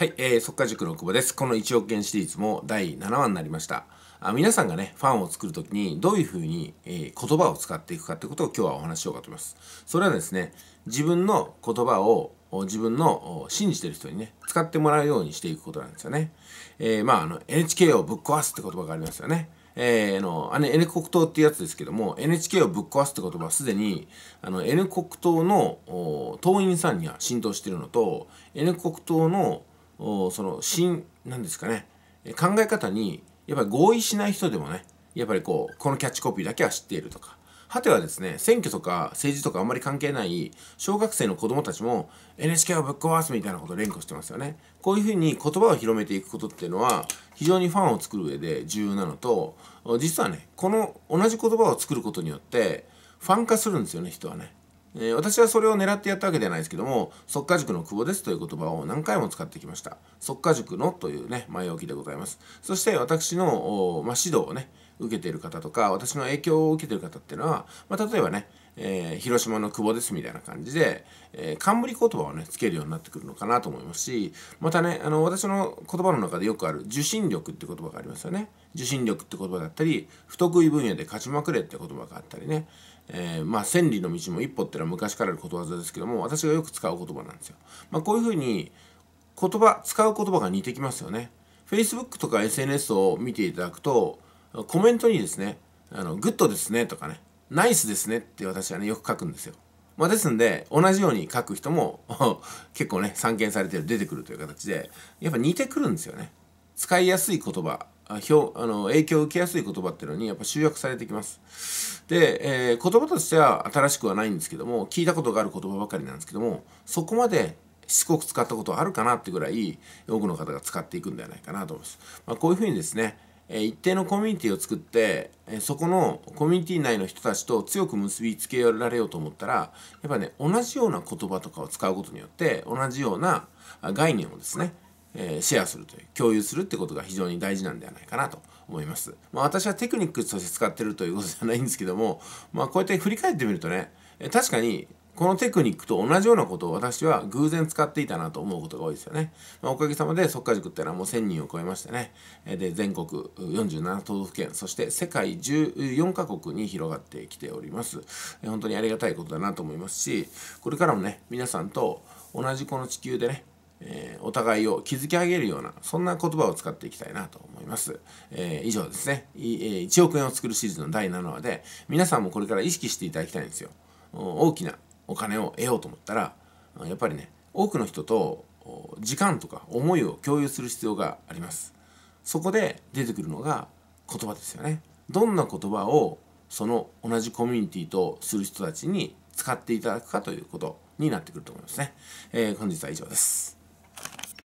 はい、えー、速稼塾の久保です。この1億円シリーズも第7話になりました。あ皆さんがね、ファンを作るときにどういうふうに、えー、言葉を使っていくかってことを今日はお話しようかと思います。それはですね、自分の言葉を自分の信じてる人にね、使ってもらうようにしていくことなんですよね。えー、まあ、あの、NHK をぶっ壊すって言葉がありますよね。えー、あの、あの、N 国党ってやつですけども、NHK をぶっ壊すって言葉はすでに、あの、N 国党の党員さんには浸透してるのと、N 国党のその新なんですかね考え方にやっぱり合意しない人でもねやっぱりこうこのキャッチコピーだけは知っているとかはてはですね選挙とか政治とかあんまり関係ない小学生の子供たちも NHK をぶっ壊すみたいなことを連呼してますよねこういうふうに言葉を広めていくことっていうのは非常にファンを作る上で重要なのと実はねこの同じ言葉を作ることによってファン化するんですよね人はねえー、私はそれを狙ってやったわけではないですけども即家塾の久保ですという言葉を何回も使ってきました即家塾のというね前置きでございますそして私の、ま指導をね受けている方とか私の影響を受けている方っていうのは、ま例えばね、えー、広島の久保ですみたいな感じで、えー、冠言葉をねつけるようになってくるのかなと思いますしまたねあの私の言葉の中でよくある受信力って言葉がありますよね受信力って言葉だったり不得意分野で勝ちまくれって言葉があったりね、えー、まあ千里の道も一歩ってのは昔からあることわざですけども私がよく使う言葉なんですよ。まあ、こういうふうに言葉使う言葉が似てきますよね。Facebook とか SNS を見ていただくとコメントにですねあのグッドですねとかねナイスですねって私はねよく書くんですよ。まあ、ですんで同じように書く人も 結構ね散見されてる出てくるという形でやっぱ似てくるんですよね。使いやすい言葉表あの影響を受けやすい言葉っていうのにやっぱ集約されてきます。で、えー、言葉としては新しくはないんですけども聞いたことがある言葉ばかりなんですけどもそこまでしつこく使ったことあるかなってぐらい多くの方が使っていくんではないかなと思います。まあ、こういうふうにですねえ一定のコミュニティを作って、えそこのコミュニティ内の人たちと強く結びつけられようと思ったらやっぱね同じような言葉とかを使うことによって同じような概念をですねえシェアするという共有するってことが非常に大事なんではないかなと思います、まあ、私はテクニックとして使ってるということじゃないんですけども、まあ、こうやって振り返ってみるとね確かにこのテクニックと同じようなことを私は偶然使っていたなと思うことが多いですよね。まあ、おかげさまで速化塾っていうのはもう1000人を超えましてね、で全国47都道府県、そして世界14カ国に広がってきております。本当にありがたいことだなと思いますし、これからもね、皆さんと同じこの地球でね、えー、お互いを築き上げるようなそんな言葉を使っていきたいなと思います、えー、以上ですね、え1億円を作るシリーズの第7話で皆さんもこれから意識していただきたいんですよ大きなお金を得ようと思ったらやっぱりね多くの人と時間とか思いを共有する必要がありますそこで出てくるのが言葉ですよねどんな言葉をその同じコミュニティとする人たちに使っていただくかということになってくると思いますね、えー、本日は以上です